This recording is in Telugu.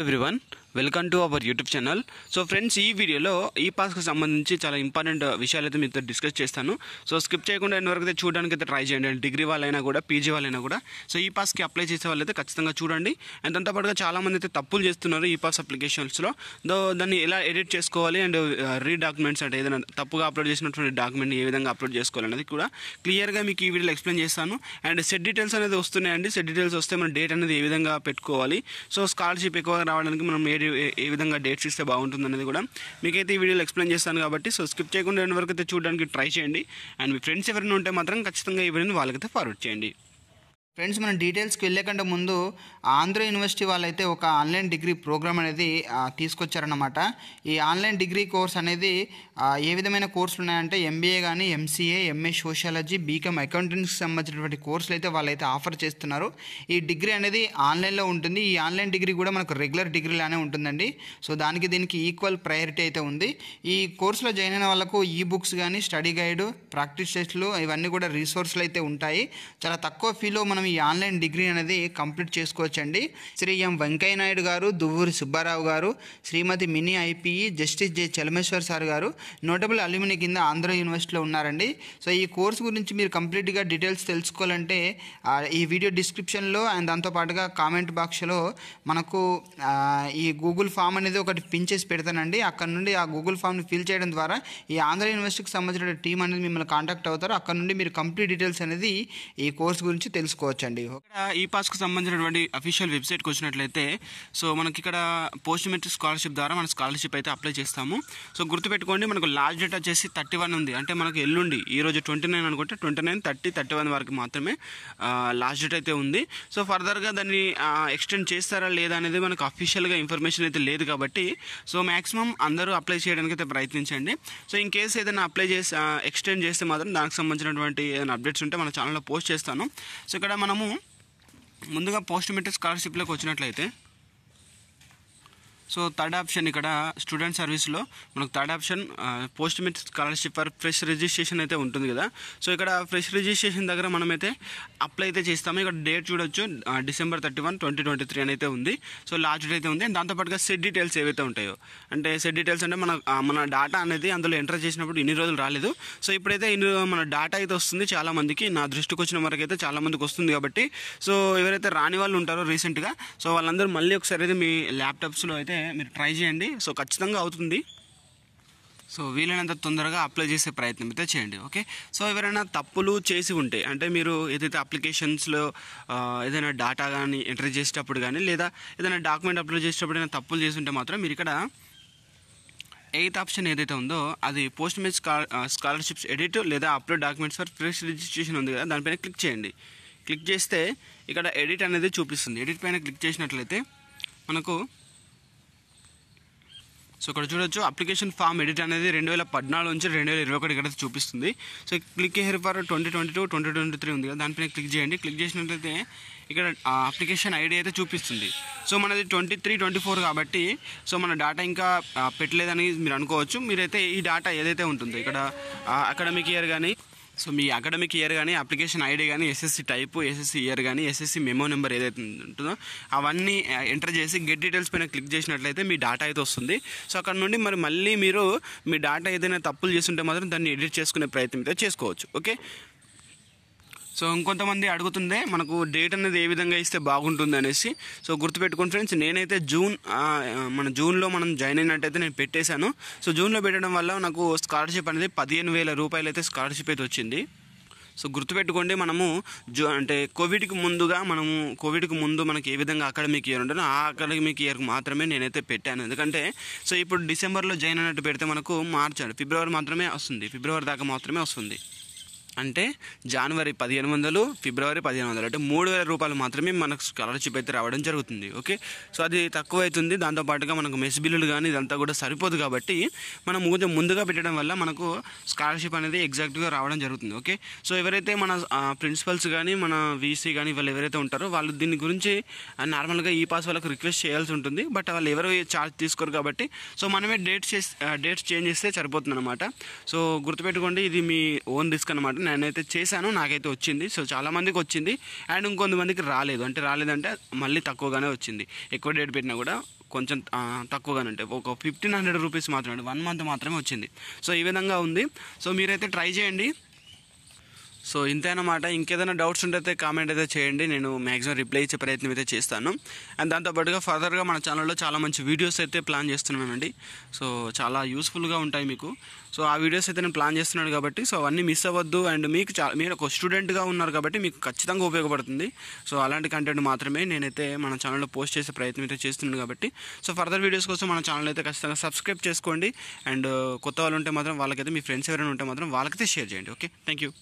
everyone welcome to our YouTube channel so friends ఈ వీడియోలో ఈ పాస్కి సంబంధించి చాలా ఇంపార్టెంట్ విషయాలు అయితే మీతో డిస్కస్ చేస్తాను సో స్కిప్ చేయకుండా ఎన్ని అయితే చూడడానికి అయితే ట్రై చేయండి డిగ్రీ వాళ్ళైనా కూడా పీజీ వాళ్ళైనా కూడా సో ఈ పాస్కి అప్లై చేసే వాళ్ళైతే ఖచ్చితంగా చూడండి అండ్ దాంతోపాటుగా చాలామంది అయితే తప్పులు చేస్తున్నారు ఈ పాస్ అప్లికేషన్స్లో దో దాన్ని ఎలా ఎడిట్ చేసుకోవాలి అండ్ రీ డాక్యుమెంట్స్ అంటే ఏదైనా తప్పుగా అప్లోడ్ చేసినటువంటి డాక్యుమెంట్ ఏ విధంగా అప్లోడ్ చేసుకోవాలనేది కూడా క్లియర్గా మీకు ఈ వీడియోలో ఎక్స్ప్లెయిన్ చేస్తాను అండ్ సెట్ డీటెయిల్స్ అనేది వస్తున్నాయండి సెట్ డీటెయిల్స్ వస్తే మన డేట్ అనేది ఏ విధంగా పెట్టుకోవాలి సో స్కాలర్షిప్ ఎక్కువగా రావడానికి మనం ఏ ఏ ఏ విధంగా డేట్స్ ఇస్తే బాగుంటుంది అనేది కూడా మీకైతే ఈ వీడియోలో ఎక్స్ప్లెయిన్ చేస్తాను కాబట్టి సో స్కిప్ చేయకుండా ఎండ్ వరకు అయితే చూడడానికి ట్రై చేయండి అండ్ మీ ఫ్రెండ్స్ ఎవరైనా ఉంటే మాత్రం ఖచ్చితంగా ఈ వీడియోని వాళ్ళకైతే ఫార్వర్డ్ చేయండి ఫ్రెండ్స్ మనం డీటెయిల్స్కి వెళ్ళేకంటే ముందు ఆంధ్ర యూనివర్సిటీ వాళ్ళైతే ఒక ఆన్లైన్ డిగ్రీ ప్రోగ్రామ్ అనేది తీసుకొచ్చారనమాట ఈ ఆన్లైన్ డిగ్రీ కోర్స్ అనేది ఏ విధమైన కోర్సులు ఉన్నాయంటే ఎంబీఏ కానీ ఎంసీఏ ఎంఏ సోషియాలజీ బీకామ్ అకౌంటెంట్స్కి సంబంధించినటువంటి కోర్సులు అయితే వాళ్ళైతే ఆఫర్ చేస్తున్నారు ఈ డిగ్రీ అనేది ఆన్లైన్లో ఉంటుంది ఈ ఆన్లైన్ డిగ్రీ కూడా మనకు రెగ్యులర్ డిగ్రీ లానే ఉంటుందండి సో దానికి దీనికి ఈక్వల్ ప్రయారిటీ అయితే ఉంది ఈ కోర్సులో జాయిన్ అయిన వాళ్ళకు ఈ బుక్స్ కానీ స్టడీ గైడ్ ప్రాక్టీస్ టెస్ట్లు ఇవన్నీ కూడా రీసోర్స్లు అయితే ఉంటాయి చాలా తక్కువ ఫీలో మనం ఈ ఆన్లైన్ డిగ్రీ అనేది కంప్లీట్ చేసుకోవచ్చండి శ్రీ ఎం వెంకయ్యనాయుడు గారు Duvvuri Subbarao garu Shrimati Mini Ipe justice J Chelameswar sir garu notable alumni కింద ఆంధ్ర యూనివర్సిటీలో ఉన్నారండి సో ఈ కోర్సు గురించి మీరు కంప్లీట్గా డీటెయిల్స్ తెలుసుకోవాలంటే ఈ వీడియో డిస్క్రిప్షన్లో అండ్ దాంతోపాటుగా కామెంట్ బాక్స్లో మనకు ఈ గూగుల్ ఫామ్ అనేది ఒకటి పిన్ చేసి పెడతానండి అక్కడ నుండి ఆ గూగుల్ ఫామ్ని ఫిల్ చేయడం ద్వారా ఈ ఆంధ్ర యూనివర్సిటీకి సంబంధించిన టీం అనేది మిమ్మల్ని కాంటాక్ట్ అవుతారు అక్కడ నుండి మీరు కంప్లీట్ డీటెయిల్స్ అనేది ఈ కోర్సు గురించి తెలుసుకోవచ్చు చూడొచ్చండి ఈ కు సంబంధించినటువంటి అఫీషియల్ కు వచ్చినట్లయితే సో మనకి ఇక్కడ పోస్ట్ మెట్రిక్ స్కాలర్షిప్ ద్వారా మన స్కాలర్షిప్ అయితే అప్లై చేస్తాము సో గుర్తుపెట్టుకోండి మనకు లాస్ట్ డేట్ వచ్చేసి థర్టీ వన్ ఉంది అంటే మనకు ఎల్లుండి ఈ రోజు ట్వంటీ నైన్ అనుకుంటే twenty nine thirty thirty one వరకు మాత్రమే లాస్ట్ డేట్ అయితే ఉంది సో ఫర్దర్గా దాన్ని ఎక్స్టెండ్ చేస్తారా లేదా అనేది మనకు అఫీషియల్గా ఇన్ఫర్మేషన్ అయితే లేదు కాబట్టి సో మ్యాక్సిమం అందరూ అప్లై చేయడానికి అయితే ప్రయత్నించండి సో ఇన్ కేసు ఏదైనా అప్లై చేసి ఎక్స్టెండ్ చేస్తే మాత్రం దానికి సంబంధించినటువంటి ఏదైనా అప్డేట్స్ ఉంటే మన ఛానల్లో పోస్ట్ చేస్తాను సో ఇక్కడ మనము ముందుగా పోస్ట్ మెట్రిక్ స్కాలర్షిప్లోకి వచ్చినట్లయితే సో థర్డ్ ఆప్షన్ ఇక్కడ స్టూడెంట్ సర్వీస్లో మనకు third option post met scholarship for fresh registration అయితే ఉంటుంది కదా సో ఇక్కడ ఫ్రెష్ రిజిస్ట్రేషన్ దగ్గర మనమైతే అప్లై అయితే చేస్తాము ఇక్కడ డేట్ చూడొచ్చు December thirty one twenty twenty three అని అయితే ఉంది సో లాస్ట్ డేట్ అయితే ఉంది అండ్ దాంతోపాటుగా సెట్ డీటెయిల్స్ ఏవైతే ఉంటాయో అంటే సెట్ డీటెయిల్స్ అంటే మన మన డేటా అనేది అందులో ఎంటర్ చేసినప్పుడు ఇన్ని రోజులు రాలేదు సో ఇప్పుడైతే ఇన్ని మన డేటా అయితే వస్తుంది చాలామందికి నా దృష్టికి వచ్చిన వరకు అయితే చాలామందికి వస్తుంది కాబట్టి సో ఎవరైతే రాని వాళ్ళు ఉంటారో రీసెంట్గా సో వాళ్ళందరూ మళ్ళీ ఒకసారి అయితే మీ ల్యాప్టాప్స్లో అయితే మీరు ట్రై చేయండి సో ఖచ్చితంగా అవుతుంది సో వీలైనంత తొందరగా అప్లై చేసే ప్రయత్నం అయితే చేయండి ఓకే సో ఎవరైనా తప్పులు చేసి ఉంటే అంటే మీరు ఏదైతే అప్లికేషన్స్లో ఏదైనా డాటా కానీ ఎంటర్ చేసేటప్పుడు కానీ లేదా ఏదైనా డాక్యుమెంట్ అప్లోడ్ చేసేటప్పుడు ఏదైనా తప్పులు చేసి ఉంటే మాత్రం మీరు ఇక్కడ ఎయిత్ ఆప్షన్ ఏదైతే ఉందో అది పోస్ట్ మేజ్ స్కాలర్షిప్స్ ఎడిట్ లేదా upload documents for fresh registration ఉంది కదా దానిపైన క్లిక్ చేయండి క్లిక్ చేస్తే ఇక్కడ ఎడిట్ అనేది చూపిస్తుంది ఎడిట్ పైన క్లిక్ చేసినట్లయితే మనకు సో ఇక్కడ చూడొచ్చు అప్లికేషన్ ఫామ్ ఎడిట్ అనేది రెండు వేల పద్నాలుగు నుంచి రెండు వేల ఇరవై ఒకటి ఇక్కడ చూపిస్తుంది so click here for twenty twenty two twenty twenty three ఉంది కదా దానిపైన క్లిక్ చేయండి క్లిక్ చేసినట్లయితే ఇక్కడ అప్లికేషన్ ఐడి అయితే చూపిస్తుంది సో మనది ట్వంటీ త్రీ ట్వంటీ ఫోర్ కాబట్టి సో మన డాటా ఇంకా పెట్టలేదని మీరు అనుకోవచ్చు మీరైతే ఈ డాటా ఏదైతే ఉంటుందో ఇక్కడ అకాడమిక్ ఇయర్ కానీ సో మీ అకాడమిక్ ఇయర్ కానీ అప్లికేషన్ ఐడి కానీ ఎస్ఎస్సి టైప్ ఎస్ఎస్సి ఇయర్ కానీ ఎస్ఎస్సి మెమో నెంబర్ ఏదైతే ఉంటుందో అవన్నీ ఎంటర్ చేసి గెట్ డీటెయిల్స్ పైన క్లిక్ చేసినట్లయితే మీ డాటా అయితే వస్తుంది సో అక్కడ నుండి మరి మళ్ళీ మీరు మీ డాటా ఏదైనా తప్పులు చేస్తుంటే మాత్రం దాన్ని ఎడిట్ చేసుకునే ప్రయత్నం అయితే చేసుకోవచ్చు ఓకే సో ఇంకొంతమంది అడుగుతుందే మనకు డేట్ అనేది ఏ విధంగా ఇస్తే బాగుంటుంది అనేసి సో గుర్తుపెట్టుకోండి ఫ్రెండ్స్ నేనైతే జూన్ మన జూన్లో మనం జాయిన్ అయినట్టయితే నేను పెట్టేశాను సో జూన్లో పెట్టడం వల్ల నాకు స్కాలర్షిప్ అనేది పదిహేను వేల రూపాయలు అయితే స్కాలర్షిప్ అయితే వచ్చింది సో గుర్తుపెట్టుకోండి మనము జూ అంటే కోవిడ్కి ముందుగా మనము కోవిడ్కి ముందు మనకి ఏ విధంగా అకాడమిక్ ఇయర్ ఉంటుందో ఆ అకాడమిక్ ఇయర్కి మాత్రమే నేనైతే పెట్టాను ఎందుకంటే సో ఇప్పుడు డిసెంబర్లో జాయిన్ అయినట్టు పెడితే మనకు మార్చాడు ఫిబ్రవరి మాత్రమే వస్తుంది ఫిబ్రవరి దాకా మాత్రమే వస్తుంది అంటే జనవరి పదిహేను వందలు ఫిబ్రవరి పదిహేను వందలు అంటే మూడు వేల రూపాయలు మాత్రమే మనకు స్కాలర్షిప్ అయితే రావడం జరుగుతుంది ఓకే సో అది తక్కువ అవుతుంది దాంతోపాటుగా మనకు మెస్ బిల్లులు కానీ ఇదంతా కూడా సరిపోదు కాబట్టి మనం కొంచెం ముందుగా పెట్టడం వల్ల మనకు స్కాలర్షిప్ అనేది ఎగ్జాక్ట్గా రావడం జరుగుతుంది ఓకే సో ఎవరైతే మన ప్రిన్సిపల్స్ కానీ మన వీసీ కానీ వాళ్ళు ఎవరైతే ఉంటారో వాళ్ళు దీని గురించి నార్మల్గా ఈ పాస్ వాళ్ళకి రిక్వెస్ట్ చేయాల్సి ఉంటుంది బట్ వాళ్ళు ఎవరు ఛార్జ్ తీసుకోరు కాబట్టి సో మనమే డేట్ చేసి డేట్స్ చేంజ్ చేస్తే సరిపోతుంది అనమాట సో గుర్తుపెట్టుకోండి ఇది మీ ఓన్ రిస్క్ అనమాట నేనైతే చేశాను నాకైతే వచ్చింది సో చాలామందికి వచ్చింది అండ్ ఇంకొంతమందికి రాలేదు అంటే రాలేదంటే మళ్ళీ తక్కువగానే వచ్చింది ఎక్కువ డేట్ పెట్టినా కూడా కొంచెం తక్కువగానే ఉంటాయి ఒక ఫిఫ్టీన్ హండ్రెడ్ రూపీస్ మాత్రమే వన్ మంత్ మాత్రమే వచ్చింది సో ఈ విధంగా ఉంది సో మీరైతే ట్రై చేయండి సో ఇంతేనమాట ఇంకేదైనా డౌట్స్ ఉంటే అయితే కామెంట్ అయితే చేయండి నేను మ్యాక్సిమం రిప్లై ఇచ్చే ప్రయత్నం అయితే చేస్తాను అండ్ దాంతోపాటుగా ఫర్దర్గా మన ఛానల్లో చాలా మంచి వీడియోస్ అయితే ప్లాన్ చేస్తున్నానండి సో చాలా యూస్ఫుల్గా ఉంటాయి మీకు సో ఆ వీడియోస్ అయితే నేను ప్లాన్ చేస్తున్నాను కాబట్టి సో అవన్నీ మిస్ అవ్వద్దు అండ్ మీకు చాలా మీరు ఒక స్టూడెంట్గా ఉన్నారు కాబట్టి మీకు ఖచ్చితంగా ఉపయోగపడుతుంది సో అలాంటి కంటెంట్ మాత్రమే నేనైతే మన ఛానల్లో పోస్ట్ చేసే ప్రయత్నం అయితే చేస్తున్నాను కాబట్టి సో ఫర్దర్ వీడియోస్ కోసం మన ఛానల్ అయితే ఖచ్చితంగా సబ్స్క్రైబ్ చేసుకోండి అండ్ కొత్త వాళ్ళు ఉంటే మాత్రం వాళ్ళకైతే మీ ఫ్రెండ్స్ ఎవరైనా ఉంటే మాత్రం వాళ్ళకైతే షేర్ చేయండి ఓకే థ్యాంక్ యూ